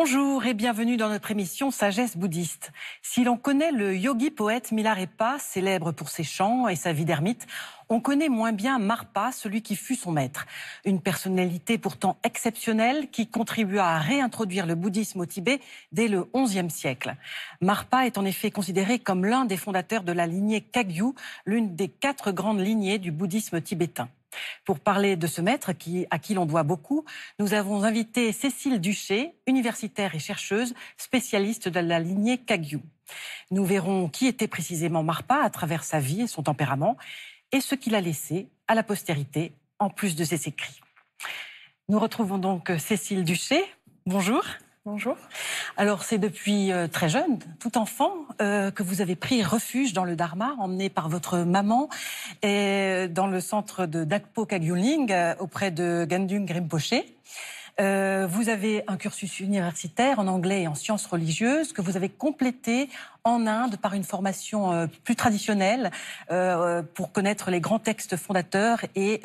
Bonjour et bienvenue dans notre émission Sagesse bouddhiste. Si l'on connaît le yogi poète Milarepa, célèbre pour ses chants et sa vie d'ermite, on connaît moins bien Marpa, celui qui fut son maître. Une personnalité pourtant exceptionnelle qui contribua à réintroduire le bouddhisme au Tibet dès le XIe siècle. Marpa est en effet considéré comme l'un des fondateurs de la lignée Kagyu, l'une des quatre grandes lignées du bouddhisme tibétain. Pour parler de ce maître à qui l'on doit beaucoup, nous avons invité Cécile Duché, universitaire et chercheuse, spécialiste de la lignée Kagyu. Nous verrons qui était précisément Marpa à travers sa vie et son tempérament, et ce qu'il a laissé à la postérité, en plus de ses écrits. Nous retrouvons donc Cécile Duché. Bonjour. Bonjour. Alors c'est depuis euh, très jeune, tout enfant, euh, que vous avez pris refuge dans le Dharma, emmené par votre maman, et euh, dans le centre de Dakpo Kagyuling, auprès de Gandung Rinpoche. vous avez un cursus universitaire en anglais et en sciences religieuses que vous avez complété en Inde par une formation plus traditionnelle pour connaître les grands textes fondateurs et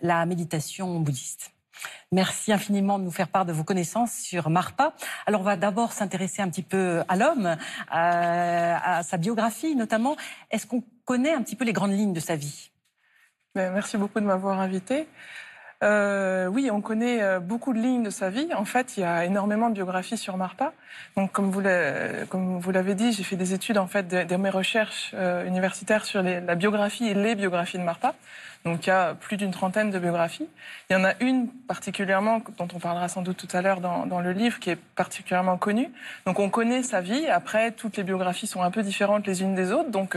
la méditation bouddhiste. Merci infiniment de nous faire part de vos connaissances sur Marpa. Alors on va d'abord s'intéresser un petit peu à l'homme, à, sa biographie notamment. Est-ce qu'on connaît un petit peu les grandes lignes de sa vie ben, Merci beaucoup de m'avoir invité. Euh, oui, on connaît euh, beaucoup de lignes de sa vie. En fait, il y a énormément de biographies sur Marpa. Donc, comme vous l'avez dit, j'ai fait des études, en fait, dans mes recherches euh, universitaires sur la biographie et les biographies de Marpa. Donc, il y a plus d'une trentaine de biographies. Il y en a une particulièrement, dont on parlera sans doute tout à l'heure dans, dans, le livre, qui est particulièrement connue. Donc, on connaît sa vie. Après, toutes les biographies sont un peu différentes les unes des autres. Donc,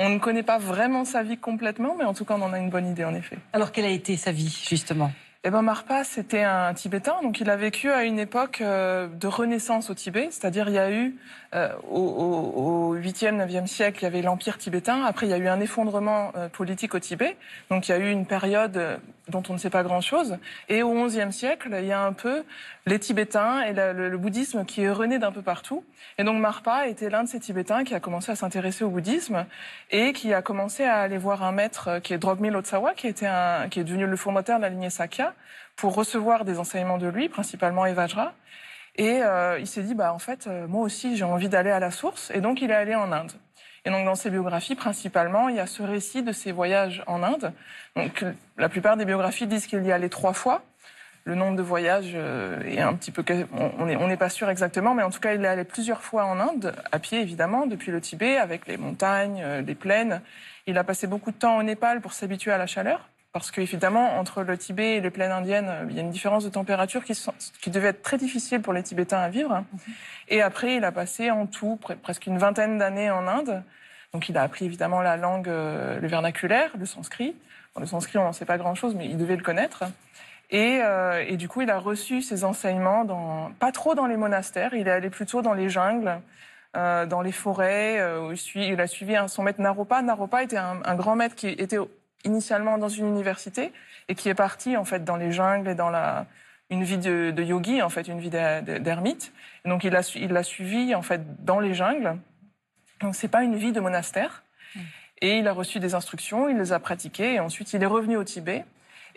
on ne connaît pas vraiment sa vie complètement, mais en tout cas, on en a une bonne idée, en effet. Alors, quelle a été sa vie, justement eh ben Marpa, c'était un Tibétain, donc il a vécu à une époque euh, de renaissance au Tibet, c'est-à-dire il y a eu euh, au, au, 8e, 9e siècle, il y avait l'Empire tibétain, après il y a eu un effondrement euh, politique au Tibet, donc il y a eu une période dont on ne sait pas grand-chose. Et au XIe siècle, il y a un peu les Tibétains et le, bouddhisme qui est renaît d'un peu partout. Et donc Marpa était l'un de ces Tibétains qui a commencé à s'intéresser au bouddhisme et qui a commencé à aller voir un maître euh, qui est Drogmil Otsawa, qui, était un, qui est devenu le fondateur de la lignée Sakya, pour recevoir des enseignements de lui, principalement Evajra. Et euh, il s'est dit, bah en fait, euh, moi aussi, j'ai envie d'aller à la source. Et donc, il est allé en Inde. Et donc dans ses biographies, principalement, il y a ce récit de ses voyages en Inde. Donc euh, la plupart des biographies disent qu'il y allait trois fois. Le nombre de voyages euh, est un petit peu... On n'est pas sûr exactement, mais en tout cas, il est allé plusieurs fois en Inde, à pied évidemment, depuis le Tibet, avec les montagnes, euh, les plaines. Il a passé beaucoup de temps au Népal pour s'habituer à la chaleur. Parce qu'évidemment, entre le Tibet et les plaines indiennes, euh, il y a une différence de température qui, qui devait être très difficile pour les Tibétains à vivre. Mhm. Et après, il a passé en tout presque une vingtaine d'années en Inde. Donc il a appris évidemment la langue, euh, le vernaculaire, le sanskrit. le sanskrit, on n'en sait pas grand-chose, mais il devait le connaître. Euh, et, du coup, il a reçu ses enseignements, dans, pas trop dans les monastères, il est allé plutôt dans les jungles, dans les forêts, où il, il, a suivi son maître Naropa. Naropa était un, un grand maître qui était initialement dans une université et qui est parti en fait dans les jungles et dans la une vie de, yogi en fait une vie d'ermite donc il l'a il l'a suivi en fait dans les jungles donc c'est pas une vie de monastère hmm. et il a reçu des instructions il les a pratiquées et ensuite il est revenu au Tibet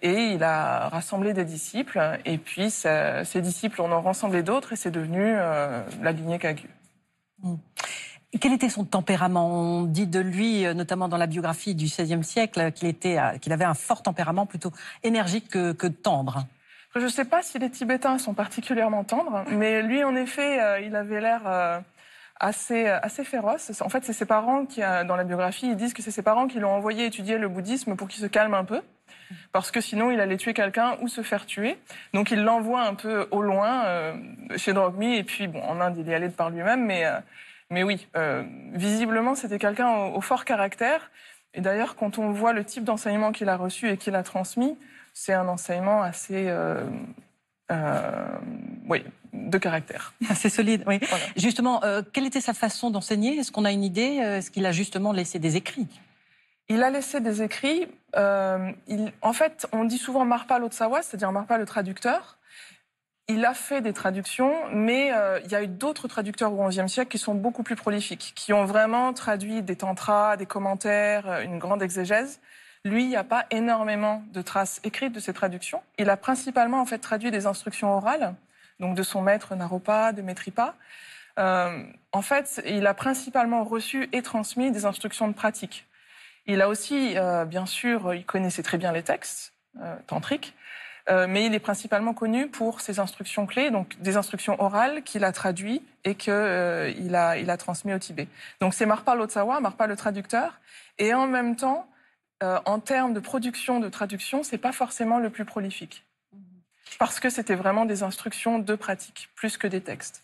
et il a rassemblé des disciples et puis ses disciples en ont rassemblé d'autres et c'est devenu euh, la lignée Kagyu. Hmm. Quel était son tempérament On dit de lui, euh, notamment dans la biographie du XVIe siècle, euh, qu'il avait un fort tempérament plutôt énergique que, tendre. Je ne sais pas si les Tibétains sont particulièrement tendres, mais lui, en effet, euh, il avait l'air assez, féroce. En fait, c'est ses parents qui, dans la biographie, ils disent que c'est ses parents qui l'ont envoyé étudier le bouddhisme pour qu'il se calme un peu, parce que sinon, il allait tuer quelqu'un ou se faire tuer. Donc, il l'envoie un peu au loin, chez Drogmi, et puis, bon, en Inde, il y allé de par lui-même, mais... Mais oui, euh, visiblement, c'était quelqu'un au, fort caractère. Et d'ailleurs, quand on voit le type d'enseignement qu'il a reçu et qu'il a transmis, c'est un enseignement assez... Euh, euh, oui, de caractère. Assez solide, oui. Justement, quelle était sa façon d'enseigner Est-ce qu'on a une idée Est-ce qu'il a justement laissé des écrits il a laissé des écrits. en fait, on dit souvent Marpa l'Otsawa, c'est-à-dire Marpa le traducteur il a fait des traductions, mais euh, il y a eu d'autres traducteurs au XIe siècle qui sont beaucoup plus prolifiques, qui ont vraiment traduit des tantras, des commentaires, euh, une grande exégèse. Lui, il n'y a pas énormément de traces écrites de ses traductions. Il a principalement en fait traduit des instructions orales, donc de son maître Naropa, de Maitripa. Euh, en fait, il a principalement reçu et transmis des instructions de pratique. Il a aussi, bien sûr, il connaissait très bien les textes tantriques, euh, mais il est principalement connu pour ses instructions clés, donc des instructions orales qu'il a traduites et qu'il euh, a, il a transmises au Tibet. Donc c'est Marpa Lotsawa, Marpa le traducteur, et en même temps, euh, en termes de production de traduction, c'est pas forcément le plus prolifique, parce que c'était vraiment des instructions de pratique plus que des textes.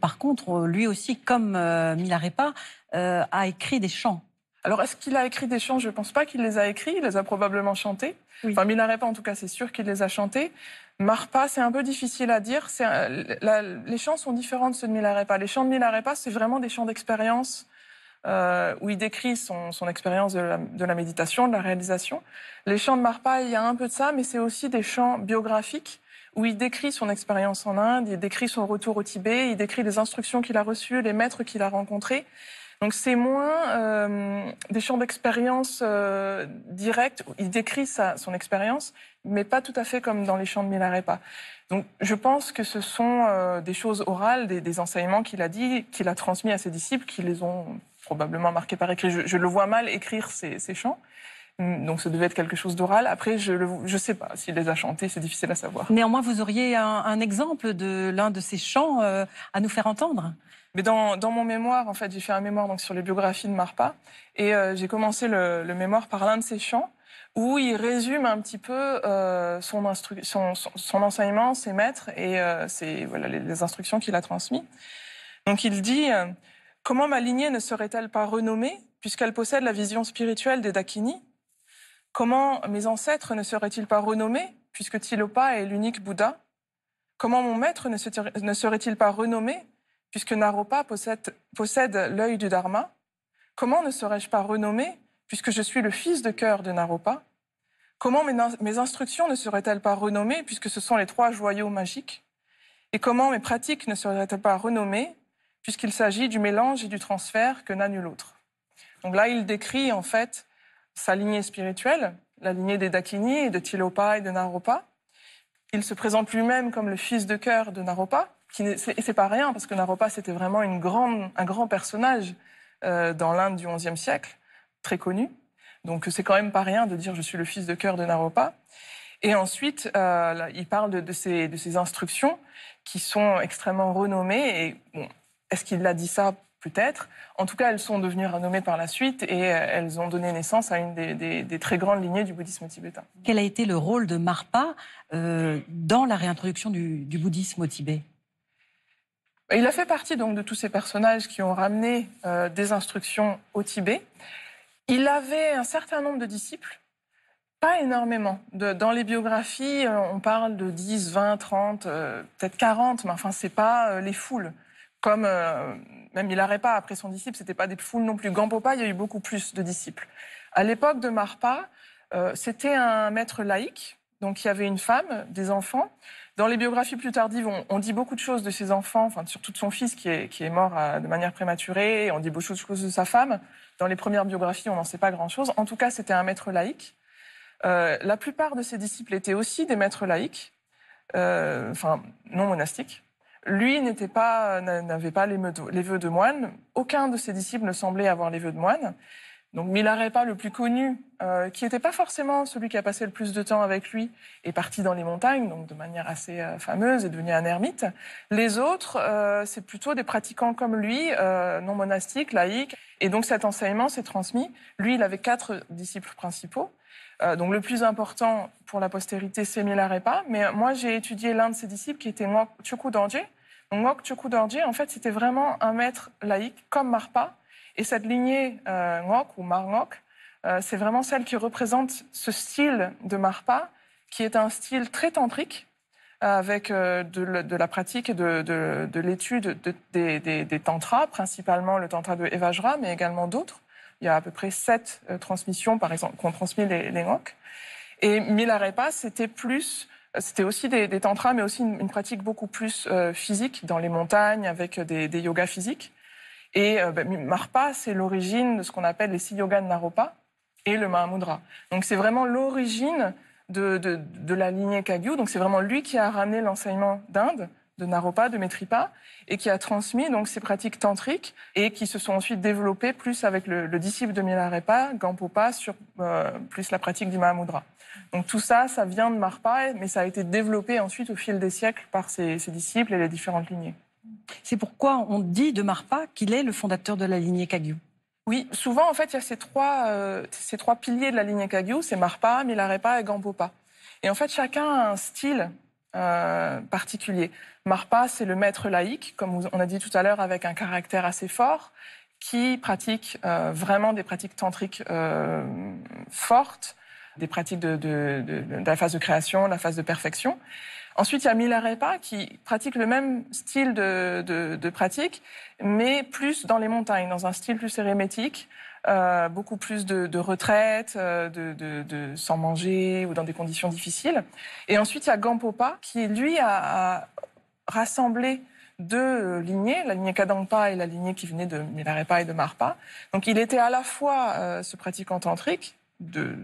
Par contre, lui aussi, comme Milarepa, a écrit des chants. Alors, est-ce qu'il a écrit des chants Je ne pense pas qu'il les a écrits. Il les a probablement chantés. Oui. Enfin, Milarepa, en tout cas, c'est sûr qu'il les a chantés. Marpa, c'est un peu difficile à dire. les chants sont différents de ceux de Milarepa. Les chants de Milarepa, c'est vraiment des chants d'expérience euh, où il décrit son, expérience de la, de la, méditation, de la réalisation. Les chants de Marpa, il y a un peu de ça, mais c'est aussi des chants biographiques où il décrit son expérience en Inde, il décrit son retour au Tibet, il décrit les instructions qu'il a reçues, les maîtres qu'il a rencontrés. Donc c'est moins euh, des chants d'expérience euh, Il décrit son expérience, mais pas tout à fait comme dans les chants de Milarepa. Donc je pense que ce sont euh, des choses orales, des, enseignements qu'il a dit, qu'il a transmis à ses disciples, qui les ont probablement marqués par écrit. Je, le vois mal écrire ces, chants. Donc ça devait être quelque chose d'oral. Après, je ne sais pas s'il les a chantés, c'est difficile à savoir. Néanmoins, vous auriez un, exemple de l'un de ces chants euh, à nous faire entendre mais dans, mon mémoire, en fait, j'ai fait un mémoire donc, sur les biographies de Marpa. Et euh, j'ai commencé le, mémoire par l'un de ses chants où il résume un petit peu euh, son, son, enseignement, ses maîtres et euh, voilà, les, les, instructions qu'il a transmises. Donc il dit Comment ma lignée ne serait-elle pas renommée puisqu'elle possède la vision spirituelle des Dakini Comment mes ancêtres ne seraient-ils pas renommés puisque Tilopa est l'unique Bouddha Comment mon maître ne serait-il pas renommé puisque Naropa possède, possède l'œil du Dharma, comment ne serais-je pas renommé, puisque je suis le fils de cœur de Naropa Comment mes, mes instructions ne seraient-elles pas renommées, puisque ce sont les trois joyaux magiques Et comment mes pratiques ne seraient-elles pas renommées, puisqu'il s'agit du mélange et du transfert que n'a nul autre Donc là, il décrit en fait sa lignée spirituelle, la lignée des Dakini, de Tilopa et de Naropa. Il se présente lui-même comme le fils de cœur de Naropa, qui c'est pas rien parce que Naropa c'était vraiment une grande, un grand personnage euh, dans l'Inde du XIe siècle, très connu. Donc c'est quand même pas rien de dire je suis le fils de cœur de Naropa. Et ensuite, euh, il parle de, de, ces, instructions qui sont extrêmement renommées. Et est-ce qu'il a dit ça Peut-être. En tout cas, elles sont devenues renommées par la suite et euh, elles ont donné naissance à une des, très grandes lignées du bouddhisme tibétain. Quel a été le rôle de Marpa dans la réintroduction du, du bouddhisme au Tibet il a fait partie donc de tous ces personnages qui ont ramené euh, des instructions au Tibet. Il avait un certain nombre de disciples, pas énormément. dans les biographies, euh, on parle de 10, 20, 30, peut-être 40, mais enfin, c'est pas euh, les foules. Comme même il n'aurait pas après son disciple, c'était pas des foules non plus. Gampopa, il y a eu beaucoup plus de disciples. À l'époque de Marpa, c'était un maître laïque, donc il y avait une femme, des enfants. Dans les biographies plus tardives, on, dit beaucoup de choses de ses enfants, enfin, surtout de son fils qui est, mort euh, de manière prématurée, on dit beaucoup de choses de sa femme. Dans les premières biographies, on n'en sait pas grand-chose. En tout cas, c'était un maître laïque. Euh, la plupart de ses disciples étaient aussi des maîtres laïques, euh, enfin non monastiques. Lui n'était pas, n'avait pas les, les vœux de moine. Aucun de ses disciples ne semblait avoir les vœux de moine. Donc Milarepa, le plus connu, euh, qui n'était pas forcément celui qui a passé le plus de temps avec lui, est parti dans les montagnes, donc de manière assez euh, fameuse, est devenu un ermite. Les autres, euh, c'est plutôt des pratiquants comme lui, non monastiques, laïcs. Et donc cet enseignement s'est transmis. Lui, il avait quatre disciples principaux. donc le plus important pour la postérité, c'est Milarepa. Mais moi, j'ai étudié l'un de ses disciples qui était Mwok Chukwu Donc en fait, c'était vraiment un maître laïque comme Marpa et cette lignée euh, Ngok ou marok euh, c'est vraiment celle qui représente ce style de Marpa, qui est un style très tantrique, euh, avec euh, de, la pratique et de, l'étude des, tantras, principalement le tantra de Evajra, mais également d'autres. Il y a à peu près sept transmissions, par exemple, qu'on transmis les, les Ngok. Et Milarepa, c'était plus, c'était aussi des, tantras, mais aussi une, pratique beaucoup plus physique dans les montagnes avec des yogas physiques. Et euh, ben, Marpa, c'est l'origine de ce qu'on appelle les six yogas Naropa et le Mahamudra. Donc c'est vraiment l'origine de, la lignée Kagyu. Donc c'est vraiment lui qui a ramené l'enseignement d'Inde, de Naropa, de Maitripa et qui a transmis donc ces pratiques tantriques et qui se sont ensuite développées plus avec le, disciple de Milarepa, Gampopa, sur euh, plus la pratique du Mahamudra. Donc tout ça, ça vient de Marpa, mais ça a été développé ensuite au fil des siècles par ses disciples et les différentes lignées. C'est pourquoi on dit de Marpa qu'il est le fondateur de la lignée Kagyu. Oui, souvent en fait il y a ces trois, euh, piliers de la lignée Kagyu, c'est Marpa, Milarepa et Gambopa. Et en fait chacun a un style euh, particulier. Marpa, c'est le maître laïque, comme on a dit tout à l'heure, avec un caractère assez fort, qui pratique euh, vraiment des pratiques tantriques fortes, des pratiques de la phase de création, la phase de perfection. Ensuite, il y a Milarepa qui pratique le même style de, pratique, mais plus dans les montagnes, dans un style plus érémétique euh, beaucoup plus de, retraite, euh, de, sans manger ou dans des conditions difficiles. Et ensuite, il y a Gampopa qui, lui, a, rassemblé deux lignées, la lignée Kadampa et la lignée qui venait de Milarepa et de Marpa. Donc il était à la fois euh, ce pratiquant tantrique de,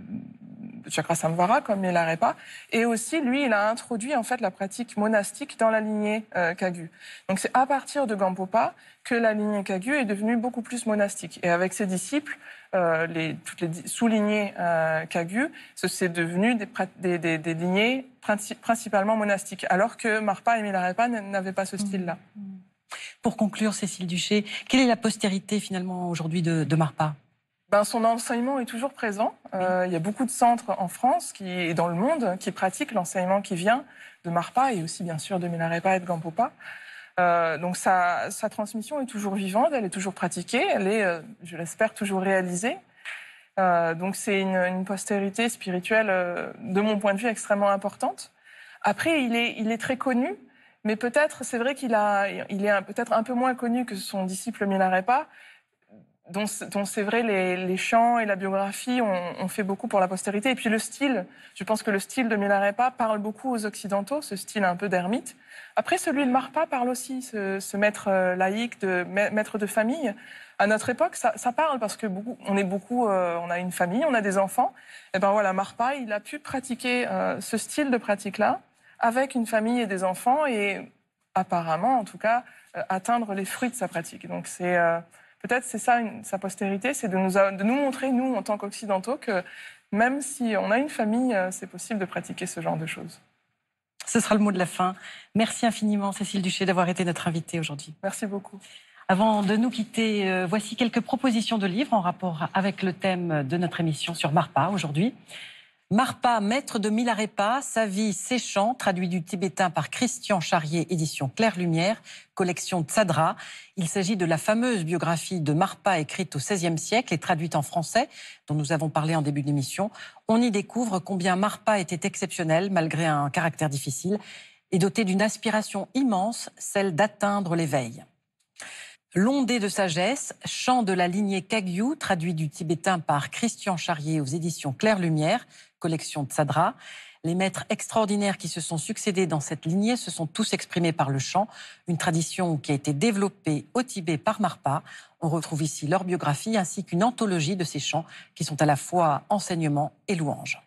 Chakra Samvara, comme Milarepa, Et aussi, lui, il a introduit en fait la pratique monastique dans la lignée euh, Kagyu. Donc c'est à partir de Gampopa que la lignée Kagyu est devenue beaucoup plus monastique. Et avec ses disciples, euh, les, toutes les sous-lignées euh, Kagyu, c'est devenu des, lignées principalement monastiques, alors que Marpa et Milarepa n'avaient pas ce mmh. style-là. Mmh. Pour conclure, Cécile Duché, quelle est la postérité finalement aujourd'hui de Marpa ben, son enseignement est toujours présent. Euh, il y a beaucoup de centres en France qui, et dans le monde qui pratiquent l'enseignement qui vient de Marpa et aussi bien sûr de Milarepa et de Gampopa. Euh, donc sa, transmission est toujours vivante, elle est toujours pratiquée, elle est, euh, je l'espère, toujours réalisée. donc c'est une, une, postérité spirituelle, de mon point de vue, extrêmement importante. Après, il est, il est très connu, mais peut-être, c'est vrai qu'il a, il est peut-être un peu moins connu que son disciple Milarepa, dont, c'est vrai les, chants et la biographie ont, fait beaucoup pour la postérité. Et puis le style, je pense que le style de Milarepa parle beaucoup aux Occidentaux, ce style un peu d'ermite. Après, celui de Marpa parle aussi, ce, maître euh, laïque, de, maître de famille. À notre époque, ça, parle parce que beaucoup, on est beaucoup, euh, on a une famille, on a des enfants. Et ben voilà, Marpa, il a pu pratiquer euh, ce style de pratique-là avec une famille et des enfants et apparemment, en tout cas, atteindre les fruits de sa pratique. Donc c'est peut-être c'est ça sa postérité, c'est de nous, de nous montrer, nous, en tant qu'Occidentaux, que même si on a une famille, euh, c'est possible de pratiquer ce genre de choses. Ce sera le mot de la fin. Merci infiniment, Cécile Duché, d'avoir été notre invitée aujourd'hui. Merci beaucoup. Avant de nous quitter, euh, voici quelques propositions de livres en rapport avec le thème de notre émission sur Marpa aujourd'hui. Marpa, maître de Milarepa, sa vie séchant, traduit du tibétain par Christian Charrier, édition Claire Lumière, collection Tsadra. Il s'agit de la fameuse biographie de Marpa écrite au XVIe siècle et traduite en français, dont nous avons parlé en début d'émission. On y découvre combien Marpa était exceptionnel malgré un caractère difficile et doté d'une aspiration immense, celle d'atteindre l'éveil. L'ondée de sagesse, chant de la lignée Kagyu, traduit du tibétain par Christian Charrier aux éditions Claire Lumière, collection Sadra. Les maîtres extraordinaires qui se sont succédés dans cette lignée se sont tous exprimés par le chant, une tradition qui a été développée au Tibet par Marpa. On retrouve ici leur biographie ainsi qu'une anthologie de ces chants qui sont à la fois enseignement et louange.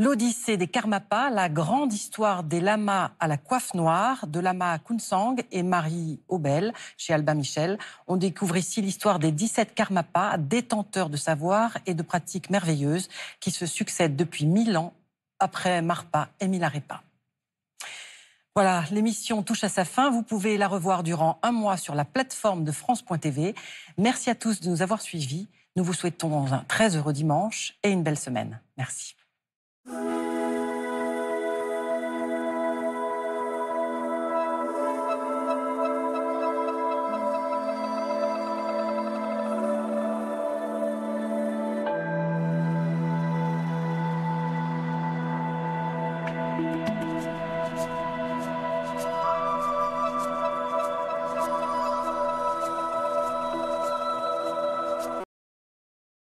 L'Odyssée des Karmapas, la grande histoire des lamas à la coiffe noire, de Lama Kunsang et Marie Aubel, chez Albin Michel. On découvre ici l'histoire des 17 Karmapas, détenteurs de savoir et de pratiques merveilleuses, qui se succèdent depuis mille ans après Marpa et Milarepa. Voilà, l'émission touche à sa fin. Vous pouvez la revoir durant un mois sur la plateforme de France.tv. Merci à tous de nous avoir suivis. Nous vous souhaitons un très heureux dimanche et une belle semaine. Merci.